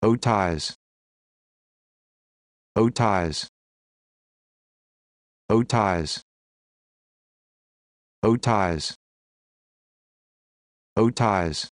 O ties. O ties. O ties. O ties. O ties.